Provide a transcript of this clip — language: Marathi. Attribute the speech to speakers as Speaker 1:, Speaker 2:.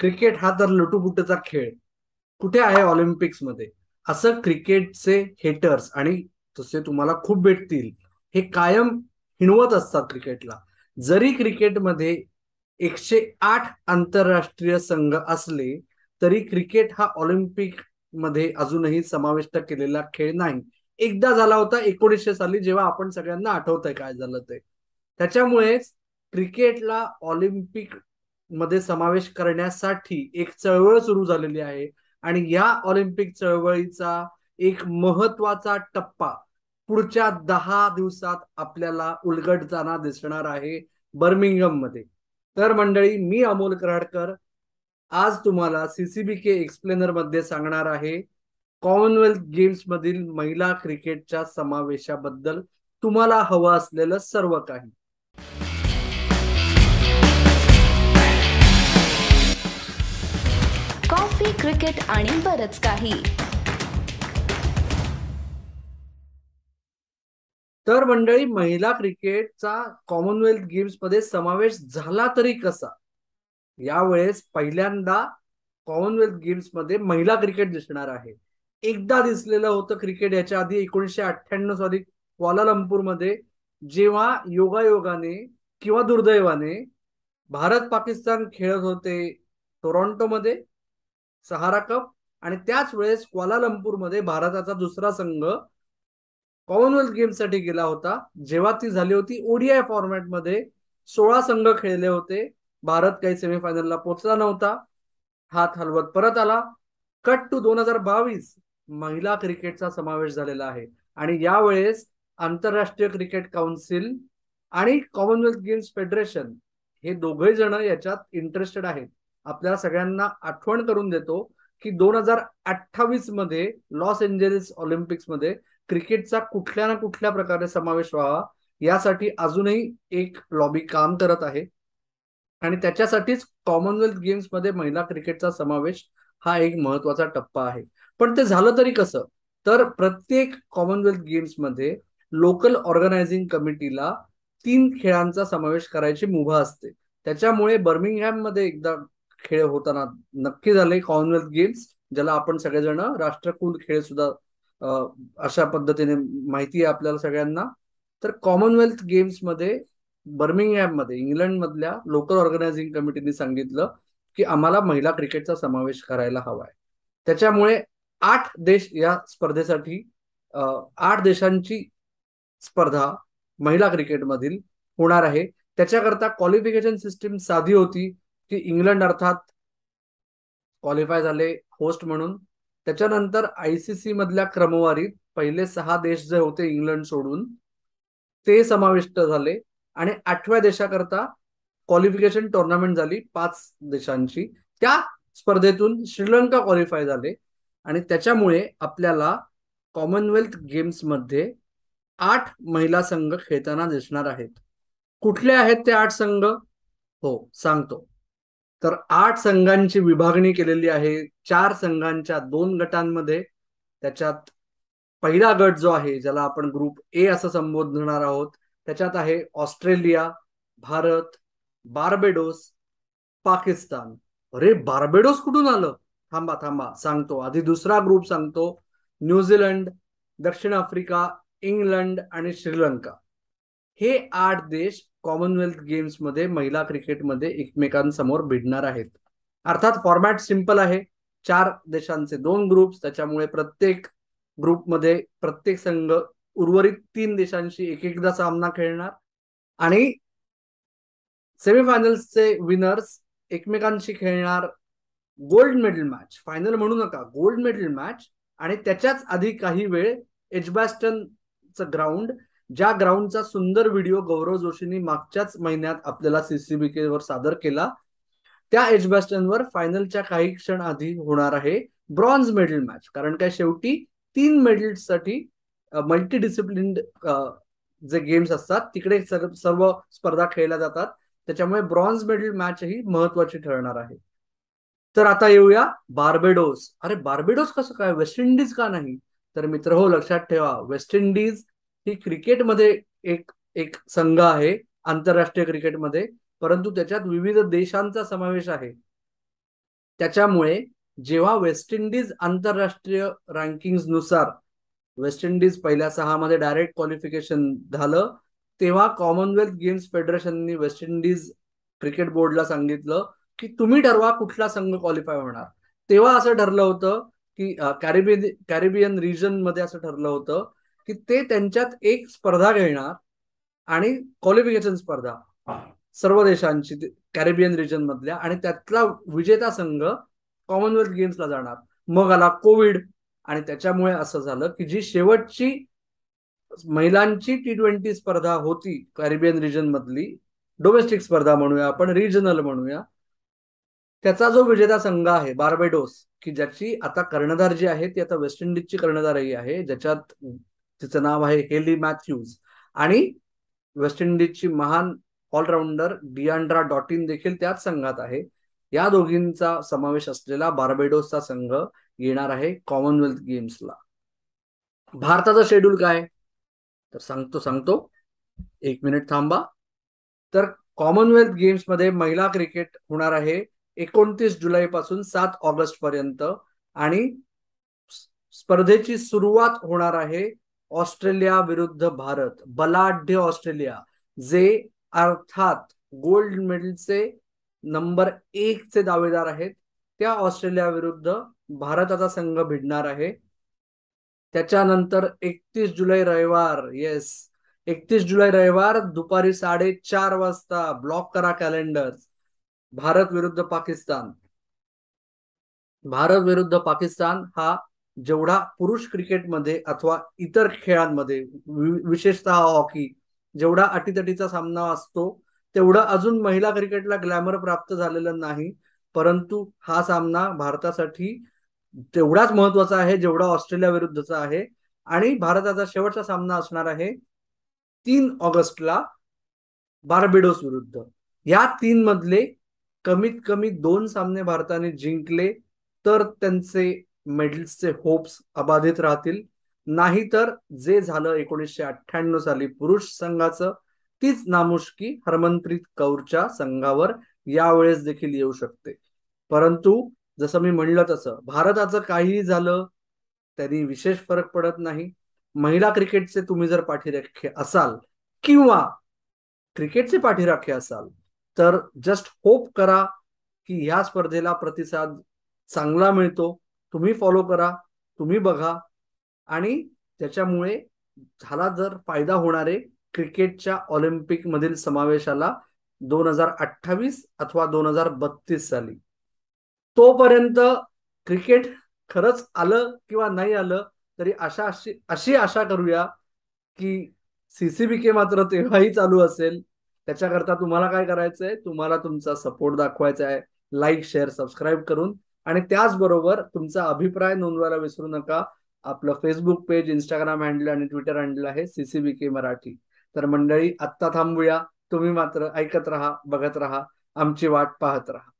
Speaker 1: क्रिकेट हा तर लटूपुटचा खेळ कुठे आहे ऑलिम्पिक्समध्ये मध्ये असं क्रिकेटचे हेटर्स आणि तसे तुम्हाला खूप भेटतील हे कायम हिणवत असतात क्रिकेटला जरी क्रिकेटमध्ये एकशे आठ आंतरराष्ट्रीय संघ असले तरी क्रिकेट हा ऑलिम्पिक मध्ये अजूनही समाविष्ट केलेला खेळ नाही एकदा झाला होता एकोणीसशे साली जेव्हा आपण सगळ्यांना आठवत आहे काय झालं ते त्याच्यामुळेच क्रिकेटला ऑलिम्पिक मध्ये समावेश करण्यासाठी एक चळवळ सुरू झालेली आहे आणि या ऑलिम्पिक चळवळीचा एक महत्वाचा टप्पा पुढच्या दहा दिवसात आपल्याला उलगडताना दिसणार आहे बर्मिंगम मध्ये तर मंडळी मी अमोल कराडकर आज तुम्हाला सीसीबी के एक्सप्लेनर मध्ये सांगणार आहे कॉमनवेल्थ गेम्स मधील महिला क्रिकेटच्या समावेशाबद्दल तुम्हाला हवं असलेलं सर्व काही कॉफी क्रिकेट आणि बरच काही तर मंडळी महिला क्रिकेटचा कॉमनवेल्थ गेम्स मध्ये समावेश झाला तरी कसा यावेळेस पहिल्यांदा कॉमनवेल्थ गेम्स मध्ये महिला क्रिकेट दिसणार आहे एकदा दिसलेलं होतं क्रिकेट याच्या आधी एकोणीशे अठ्ठ्याण्णव साली मध्ये जेव्हा योगायोगाने किंवा दुर्दैवाने भारत पाकिस्तान खेळत होते मध्ये सहारा कप आणि त्याच वेळेस क्वालालंपूरमध्ये भारताचा दुसरा संघ कॉमनवेल्थ साठी गेला होता जेव्हा ती झाली होती ओडीआय फॉर्मॅटमध्ये सोळा संघ खेळले होते भारत काही सेमीफायनलला पोहोचला नव्हता हात हलवत परत आला कट टू दोन हजार बावीस महिला क्रिकेटचा समावेश झालेला आहे आणि यावेळेस आंतरराष्ट्रीय क्रिकेट काउन्सिल आणि कॉमनवेल्थ गेम्स फेडरेशन हे दोघे जण याच्यात इंटरेस्टेड आहेत आपल्याला सगळ्यांना आठवण करून देतो की दोन हजार अठ्ठावीस मध्ये लॉस एंजेलिस ऑलिम्पिक्समध्ये क्रिकेटचा कुठल्या ना कुठल्या प्रकारे समावेश व्हावा यासाठी अजूनही एक लॉबी काम करत आहे आणि त्याच्यासाठीच कॉमनवेल्थ गेम्समध्ये महिला क्रिकेटचा समावेश हा एक महत्वाचा टप्पा आहे पण ते झालं तरी कसं तर प्रत्येक कॉमनवेल्थ गेम्समध्ये लोकल ऑर्गनायझिंग कमिटीला तीन खेळांचा समावेश करायची मुभा असते त्याच्यामुळे बर्मिंगहॅम मध्ये एकदा खेळ होताना नक्की झाले कॉमनवेल्थ गेम्स ज्याला आपण सगळेजण राष्ट्रकुल खेळ सुद्धा अशा पद्धतीने माहिती आहे आपल्याला सगळ्यांना तर कॉमनवेल्थ गेम्स मध्ये बर्मिंगहॅम मध्ये इंग्लंड मधल्या लोकल ऑर्गनायझिंग कमिटीने सांगितलं की आम्हाला महिला क्रिकेटचा समावेश करायला हवाय त्याच्यामुळे आठ देश या स्पर्धेसाठी आठ देशांची स्पर्धा महिला क्रिकेटमधील होणार आहे त्याच्याकरता क्वालिफिकेशन सिस्टीम साधी होती की इंग्लंड अर्थात क्वालिफाय झाले होस्ट म्हणून त्याच्यानंतर सी मधल्या क्रमवारीत पहिले सहा देश जे होते इंग्लंड सोडून ते समाविष्ट झाले आणि आठव्या देशाकरता क्वालिफिकेशन टुर्नामेंट झाली पाच देशांची त्या स्पर्धेतून श्रीलंका क्वालिफाय झाले आणि त्याच्यामुळे आपल्याला कॉमनवेल्थ गेम्समध्ये आठ महिला संघ खेळताना दिसणार आहेत कुठले आहेत ते आठ संघ हो सांगतो तर आठ संघांची विभागणी केलेली आहे चार संघांच्या दोन गटांमध्ये त्याच्यात पहिला गट जो आहे ज्याला आपण ग्रुप ए असं संबोधणार आहोत त्याच्यात आहे ऑस्ट्रेलिया भारत बार्बेडोस पाकिस्तान अरे बार्बेडोस कुठून आलं थांबा थांबा सांगतो आधी दुसरा ग्रुप सांगतो न्यूझीलंड दक्षिण आफ्रिका इंग्लंड आणि श्रीलंका हे आठ देश कॉमनवेल्थ गेम्स मध्ये महिला क्रिकेटमध्ये एकमेकांसमोर भिडणार आहेत अर्थात फॉर्मॅट सिंपल आहे चार देशांचे दोन ग्रुप्स त्याच्यामुळे प्रत्येक ग्रुपमध्ये प्रत्येक संघ उर्वरित तीन देशांशी एक एकदा सामना खेळणार आणि सेमीफायनल्सचे विनर्स एकमेकांशी खेळणार गोल्ड मेडल मॅच फायनल म्हणू नका गोल्ड मेडल मॅच आणि त्याच्याच आधी काही वेळ एजबॅस्टनचं ग्राउंड ज्या ग्राउंडचा सुंदर व्हिडिओ गौरव जोशींनी मागच्याच महिन्यात आपल्याला सीसीबीके वर सादर केला त्या एजबॅस्टनवर फायनलच्या काही क्षण आधी होणार आहे ब्रॉन्झ मेडल मॅच कारण काय शेवटी तीन मेडल्ससाठी मल्टी डिसिप्लिन जे गेम्स असतात तिकडे सर्व स्पर्धा खेळल्या जातात त्याच्यामुळे ब्रॉन्झ मेडल मॅच ही महत्वाची ठरणार आहे तर आता येऊया बार्बेडोस अरे बार्बेडोस कसं काय वेस्ट इंडिज का नाही तर मित्र हो लक्षात ठेवा वेस्ट इंडिज ही क्रिकेटमध्ये एक एक संघ आहे आंतरराष्ट्रीय क्रिकेटमध्ये परंतु त्याच्यात विविध देशांचा समावेश आहे त्याच्यामुळे जेव्हा वेस्ट इंडिज आंतरराष्ट्रीय रँकिंगनुसार वेस्ट इंडिज पहिल्या सहा मध्ये डायरेक्ट क्वालिफिकेशन झालं तेव्हा कॉमनवेल्थ गेम्स फेडरेशननी वेस्ट इंडिज क्रिकेट बोर्डला सांगितलं की तुम्ही ठरवा कुठला संघ क्वालिफाय होणार तेव्हा असं ठरलं होतं की कॅरिबियन कॅरिबियन मध्ये असं ठरलं होतं की ते त्यांच्यात एक स्पर्धा घेणार आणि क्वालिफिकेशन स्पर्धा सर्व देशांची कॅरेबियन रिजन मधल्या आणि त्यातला विजेता संघ कॉमनवेल्थ गेम्सला जाणार मग आला कोविड आणि त्याच्यामुळे असं झालं की जी शेवटची महिलांची टी ट्वेंटी स्पर्धा होती कॅरिबियन रिजन मधली डोमेस्टिक स्पर्धा म्हणूया आपण रिजनल म्हणूया त्याचा जो विजेता संघ आहे बार्बेडोस की ज्याची आता कर्णधार जी आहे ती आता वेस्ट इंडिजची कर्णधारही आहे ज्याच्यात तिचं नाव आहे हेली मॅथ्यूज आणि वेस्ट इंडिजची महान ऑलराऊंडर डियांड्रा डॉटिन देखील त्याच संघात आहे या दोघींचा समावेश असलेला बार्बेडोसचा संघ येणार आहे कॉमनवेल्थ गेम्सला भारताचा शेड्यूल काय तर सांगतो सांगतो एक मिनिट थांबा तर कॉमनवेल्थ गेम्स मध्ये महिला क्रिकेट होणार आहे एकोणतीस जुलैपासून सात ऑगस्ट पर्यंत आणि स्पर्धेची सुरुवात होणार आहे ऑस्ट्रेलिया विरुद्ध भारत बलाढ्य ऑस्ट्रेलिया जे अर्थात गोल्ड मेडलचे नंबर एक चे दावेदार आहेत त्या ऑस्ट्रेलिया विरुद्ध भारताचा संघ भिडणार आहे त्याच्यानंतर एकतीस जुलै रविवार येस एकतीस जुलै रविवार दुपारी साडेचार वाजता ब्लॉक करा कॅलेंडर भारत विरुद्ध पाकिस्तान भारत विरुद्ध पाकिस्तान हा जेवढा पुरुष क्रिकेटमध्ये अथवा इतर खेळांमध्ये विशेषतः हॉकी जेवढा अटीतटीचा सामना असतो तेवढा अजून महिला क्रिकेटला ग्लॅमर प्राप्त झालेलं नाही परंतु हा सामना भारतासाठी तेवढाच महत्वाचा आहे जेवढा ऑस्ट्रेलिया विरुद्धचा आहे आणि भारताचा शेवटचा सामना असणार आहे तीन ऑगस्टला बार्बेडोस विरुद्ध या तीन मधले कमीत कमी दोन सामने भारताने जिंकले तर त्यांचे मेडल्सचे होप्स अबाधित राहतील नाहीतर जे झालं एकोणीसशे अठ्ठ्याण्णव साली पुरुष संघाचं तीच नामुष्की हरमनप्रीत कौरच्या संघावर यावेळेस देखील येऊ शकते परंतु जसं मी म्हणलं तसं भारताचं काहीही झालं त्यांनी विशेष फरक पडत नाही महिला क्रिकेटचे तुम्ही जर पाठीराखे असाल किंवा क्रिकेटचे पाठीराखे असाल तर जस्ट होप करा की ह्या स्पर्धेला प्रतिसाद चांगला मिळतो तुम्ही फॉलो करा तुम्ही बघा आणि त्याच्यामुळे झाला जर फायदा होणारे क्रिकेटच्या मधील समावेशाला दोन हजार अठ्ठावीस अथवा दोन हजार बत्तीस साली तोपर्यंत क्रिकेट खरंच आलं किंवा नाही आलं तरी अशा अशी अशी आशा करूया की सीसीबी के मात्र तेव्हाही चालू असेल त्याच्याकरता तुम्हाला काय करायचंय तुम्हाला तुमचा सपोर्ट दाखवायचा आहे लाईक शेअर सबस्क्राईब करून आणि त्याचबरोबर तुमचा अभिप्राय नोंदवायला विसरू नका आपलं फेसबुक पेज इंस्टाग्राम हँडल आणि ट्विटर हँडल आहे सीसीबी के मराठी तर मंडळी आत्ता थांबूया तुम्ही मात्र ऐकत राहा बघत राहा आमची वाट पाहत राहा